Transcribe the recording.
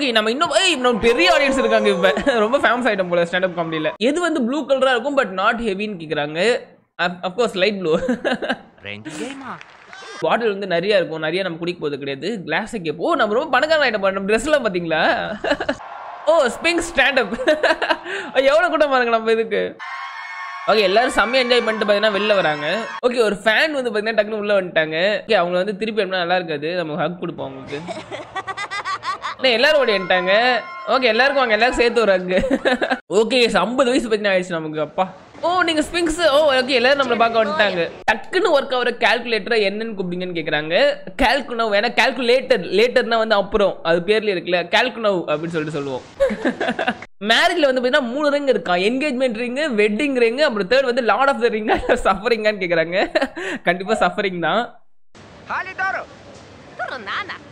okay நம்ம இன்னும் பெரிய ஆடியன்ஸ் இருக்காங்க இப்போ ரொம்ப ஃபேமஸ் ஆகிட்டோம் போல ஸ்டாண்டப் காமெடியில் எது வந்து ப்ளூ கலராக இருக்கும் பட் நாட் ஹெவின்னு கேட்குறாங்க அப்கோர்ஸ் லைட் ப்ளூ பாட்டில் வந்து நிறையா இருக்கும் நிறைய நம்ம குடிக்க போகிறது கிடையாது கிளாஸ் கேட்போம் நம்ம ரொம்ப பணக்காரன் ஆகிட்டோம் நம்ம எல்லாம் பார்த்தீங்களா ஓ ஸ்பிங் ஸ்டாண்டப் எவ்வளோ கூட்டம் பாருங்க நம்ம இதுக்கு ஓகே எல்லாரும் செம்ம என்ஜாய் பண்ணிட்டு பார்த்தீங்கன்னா வெளில வராங்க ஓகே ஒரு ஃபேன் வந்து பார்த்தீங்கன்னா டக்குனு உள்ளே வந்துட்டாங்க ஓகே அவங்க வந்து திருப்பி என்ன நல்லா இருக்காது நம்ம ஹக் கொடுப்போம் அவங்களுக்கு அண்ணா எல்லாரும் ஓடி வந்துட்டாங்க ஓகே எல்லாருக்கும் அங்கே எல்லாரும் சேர்த்து ஒரு அங்கு ஓகே ஐம்பது வயசு பற்றி ஆயிடுச்சு நமக்கு அப்பா ஓ நீங்க ஸ்பிங்ஸ் ஓ ஓகே எல்லாரும் நம்மளை பார்க்க வந்துட்டாங்க டக்குன்னு ஒர்க் ஆகிற கால்குலேட்டரை என்னன்னு கூப்பிட்டீங்கன்னு கேட்குறாங்க கால்குனவ் ஏன்னா கால்குலேட்டர் லேட்டர்னா வந்து அப்புறம் அது பேர்ல இருக்குல்ல கால்குனவ் அப்படின்னு சொல்லிட்டு சொல்லுவோம் மேரேஜ்ல வந்து பார்த்தீங்கன்னா மூணு ரிங் இருக்கான் என்கேஜ்மெண்ட் ரிங்கு வெட்டிங் ரிங்கு அப்புறம் தேர்ட் வந்து லார்ட் ஆஃப் த ரிங்கா சஃபரிங்கான்னு கேட்குறாங்க கண்டிப்பாக சஃபரிங் தான்